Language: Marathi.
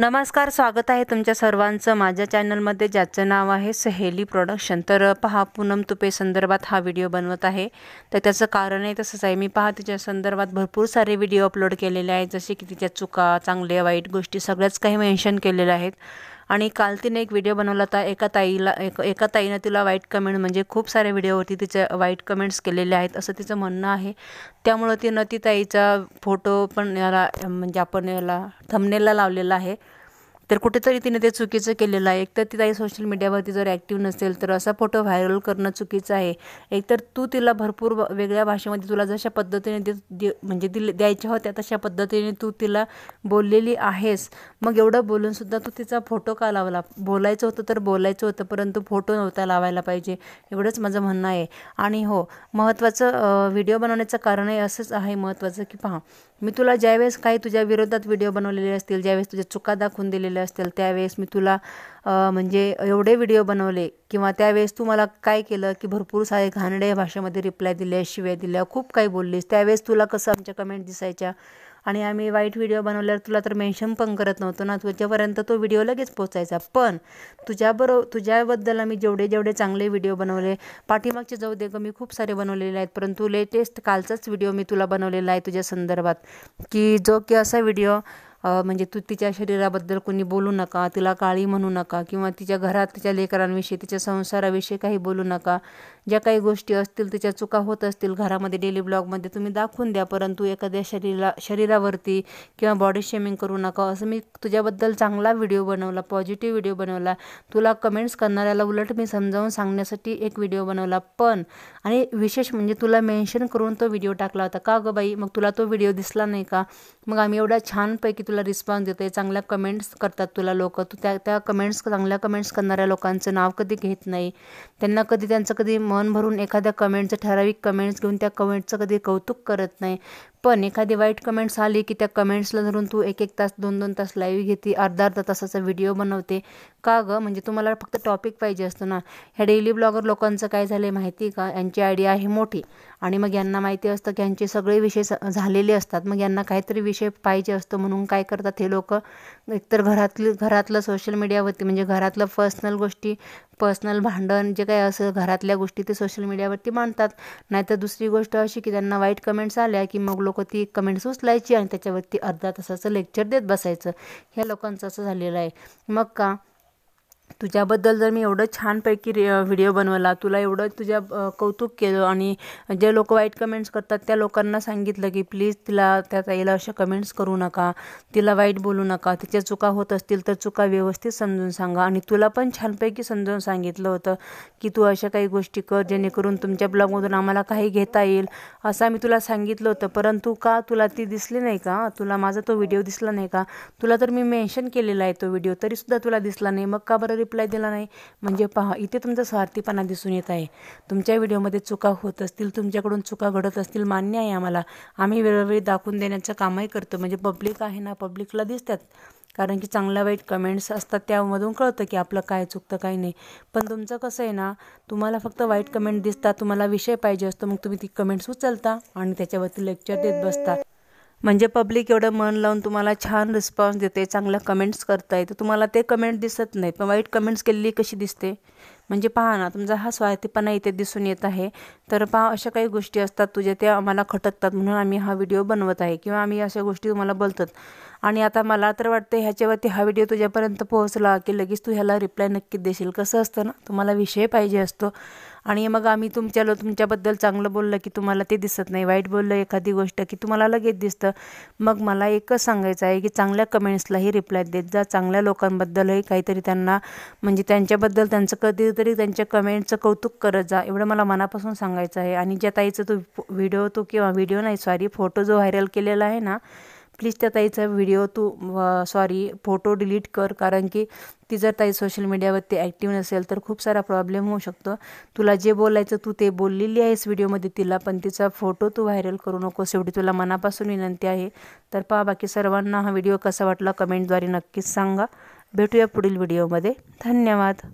नमस्कार स्वागत आहे तुमच्या सर्वांचं माझ्या चॅनलमध्ये ज्याचं नाव आहे सहेली प्रोडक्शन तर पहा पूनम तुपे संदर्भात हा व्हिडिओ बनवत आहे तर त्याचं कारण आहे तसंच आहे मी पहा तिच्या संदर्भात भरपूर सारे व्हिडिओ अपलोड केलेले आहेत जसे की तिच्या चुका चांगल्या वाईट गोष्टी सगळ्याच काही मेन्शन केलेल्या आहेत आणि काल तिने एक व्हिडिओ बनवला होता एका ताईला एक एका ताईनं तिला वाईट कमेंट म्हणजे खूप साऱ्या व्हिडिओवरती तिचे वाईट कमेंट्स केलेले आहेत असं तिचं म्हणणं आहे त्यामुळं तिनं ती ताईचा फोटो पण याला म्हणजे आपण याला थंबनेलला लावलेला आहे तर कुठेतरी तिने ते चुकीचं केलेलं आहे एकतर ती ताई सोशल मीडियावरती जर ॲक्टिव्ह नसेल तर असा फोटो व्हायरल करणं चुकीचं आहे एकतर तू तिला भरपूर वेगळ्या भाषेमध्ये तुला जशा पद्धतीने दे म्हणजे दिले द्यायच्या होत्या तशा पद्धतीने तू तिला बोललेली आहेस मग एवढं बोलूनसुद्धा तू तिचा फोटो का लावला बोलायचं होतं तर बोलायचं होतं परंतु फोटो नव्हता लावायला पाहिजे एवढंच माझं म्हणणं आहे आणि हो महत्त्वाचं व्हिडिओ बनवण्याचं कारणही असंच आहे महत्त्वाचं की पहा मी तुला ज्यावेळेस काही तुझ्या विरोधात व्हिडिओ बनवलेले असतील ज्यावेळेस तुझ्या चुका दाखवून दिलेल्या केलेले असतील त्यावेळेस मी तुला म्हणजे एवढे व्हिडिओ बनवले किंवा त्यावेळेस तू मला काय केलं की भरपूर सारे घाणडे भाषेमध्ये रिप्लाय दिल्या शिव्या दिल्या खूप काही बोललीस त्यावेळेस तुला कसं आमच्या कमेंट दिसायच्या आणि आम्ही वाईट व्हिडिओ बनवल्यावर तुला तर मेन्शन पण करत नव्हतो ना तुझ्यापर्यंत तो व्हिडिओ लगेच पोचायचा पण तुझ्याबरो तुझ्याबद्दल आम्ही जेवढे जेवढे चांगले व्हिडिओ बनवले पाठीमागचे जाऊ दे मी खूप सारे बनवलेले आहेत परंतु लेटेस्ट कालचाच व्हिडिओ मी तुला बनवलेला आहे तुझ्या संदर्भात की जो की असा व्हिडिओ म्हणजे तू तिच्या शरीराबद्दल कोणी बोलू नका तिला काळी म्हणू नका किंवा तिच्या घरात तिच्या लेकरांविषयी तिच्या संसाराविषयी काही बोलू नका ज्या काही गोष्टी असतील तिच्या चुका होत असतील घरामध्ये डेली ब्लॉगमध्ये तुम्ही दाखवून द्या परंतु एखाद्या शरीरा शरीरावरती किंवा बॉडी शेमिंग करू नका असं मी तुझ्याबद्दल चांगला व्हिडिओ बनवला पॉझिटिव्ह व्हिडिओ बनवला तुला कमेंट्स करणाऱ्याला उलट मी समजावून सांगण्यासाठी एक व्हिडिओ बनवला पण आणि विशेष म्हणजे तुला मेन्शन करून तो व्हिडिओ टाकला होता का गं बाई मग तुला तो व्हिडिओ दिसला नाही का मग आम्ही एवढा छानपैकी तुला तुला रिस्पॉन्स देते चांगल्या कमेंट्स करतात तुला लोक तू त्या त्या कमेंट्स चांगल्या कमेंट्स करणाऱ्या लोकांचं नाव कधी घेत नाही त्यांना कधी त्यांचं कधी मन भरून एखाद्या कमेंटचं ठराविक कमेंट्स घेऊन त्या कमेंटचं कधी कौतुक करत नाही पण एखादी वाईट कमेंट्स आली की त्या कमेंट्सला धरून तू एक एक तास दोन दोन तास लाईव्ह घेते अर्धा अर्धा तासाचा व्हिडिओ बनवते का गं म्हणजे तुम्हाला फक्त टॉपिक पाहिजे असतो ना ह्या डेली ब्लॉगर लोकांचं काय झालं आहे माहिती का यांची आयडिया आहे मोठी आणि मग यांना माहिती असतं की यांचे सगळे विषय झालेले असतात मग यांना काहीतरी विषय पाहिजे असतो म्हणून काय करतात हे लोक एकतर घरातली घरातलं सोशल मीडियावरती म्हणजे घरातलं पर्सनल गोष्टी पर्सनल भांडण जे काही असं घरातल्या गोष्टी ते सोशल मीडियावरती मांडतात नाहीतर दुसरी गोष्ट अशी की त्यांना वाईट कमेंट्स आल्या की मग लोक ती कमेंट्स उचलायची आणि त्याच्यावरती अर्धा तासाचं लेक्चर देत बसायचं ह्या लोकांचं असं झालेलं आहे मग का तुझ्याबद्दल जर मी एवढं छानपैकी रे व्हिडिओ बनवला तुला एवढं तुझ्या कौतुक केलं आणि जे लोक वाईट कमेंट्स करतात त्या लोकांना सांगितलं की प्लीज तिला त्या ताईला अशा कमेंट्स करू नका तिला वाईट बोलू नका तिच्या चुका होत असतील तर चुका व्यवस्थित समजून सांगा आणि तुला पण छानपैकी समजून सांगितलं होतं की तू अशा काही गोष्टी कर जेणेकरून तुमच्या ब्लॉगमधून आम्हाला काही घेता येईल असं आम्ही तुला सांगितलं होतं परंतु का तुला ती दिसली नाही का तुला माझा तो व्हिडिओ दिसला नाही का तुला तर मी मेन्शन केलेला आहे तो व्हिडिओ तरीसुद्धा तुला दिसला नाही मग का बरं रिप्लाय दिला नाही म्हणजे पहा इथे तुमचा स्वार्थीपणा दिसून येत आहे तुमच्या व्हिडिओमध्ये चुका होत असतील तुमच्याकडून चुका घडत असतील मान्य आहे आम्हाला आम्ही वेळोवेळी दाखवून देण्याचं कामही करतो म्हणजे पब्लिक आहे ना पब्लिकला दिसतात कारण की चांगल्या वाईट कमेंट्स असतात त्यामधून कळतं की आपलं काय चुकतं काय नाही पण तुमचं कसं आहे ना तुम्हाला फक्त वाईट कमेंट दिसतात तुम्हाला विषय पाहिजे असतो मग तुम्ही ती कमेंट्स उचलता आणि त्याच्यावरती लेक्चर देत बसता म्हणजे पब्लिक एवढं मन लावून तुम्हाला छान रिस्पॉन्स देते चांगल्या कमेंट्स करताय तर तुम्हाला ते कमेंट दिसत नाही पण वाईट कमेंट्स केलेली कशी दिसते म्हणजे पहा ना तुमचा हा स्वार्थीपणा इथे दिसून येत आहे तर पहा अशा काही गोष्टी असतात तुझ्या त्या आम्हाला खटकतात म्हणून आम्ही हा व्हिडिओ बनवत आहे किंवा आम्ही अशा गोष्टी तुम्हाला बोलतात आणि आता मला तर वाटतं ह्याच्यावरती हा व्हिडिओ तुझ्यापर्यंत पोहोचला की लगेच तू ह्याला रिप्लाय नक्की देशील कसं असतं ना तुम्हाला विषय पाहिजे असतो आणि मग आम्ही तुमच्या लो तुमच्याबद्दल चांगलं बोललं की तुम्हाला ते दिसत नाही वाईट बोललं एखादी गोष्ट की तुम्हाला लगेच दिसतं मग मला एकच सांगायचं आहे की चांगल्या कमेंट्सलाही रिप्लाय देत जा चांगल्या लोकांबद्दलही काहीतरी त्यांना म्हणजे त्यांच्याबद्दल त्यांचं कधी तरी त्यांच्या कमेंटचं कौतुक करत जा एवढं मला मनापासून सांगायचं आहे आणि ज्या ताईचा तो व्हिडिओ तो किंवा व्हिडिओ नाही सॉरी फोटो जो व्हायरल केलेला आहे ना प्लीज त्या ताईचा व्हिडिओ तू सॉरी फोटो डिलीट कर कारण की ती जर ताई सोशल मीडियावरती ॲक्टिव्ह नसेल तर खूप सारा प्रॉब्लेम होऊ शकतो तुला जे बोलायचं तू ते बोललेली आहेस व्हिडिओमध्ये तिला पण तिचा फोटो तू व्हायरल करू नकोस एवढी तुला मनापासून विनंती आहे तर पहा बाकी सर्वांना हा व्हिडिओ कसा वाटला कमेंटद्वारे नक्कीच सांगा भेटूया पुढील व्हिडिओमध्ये धन्यवाद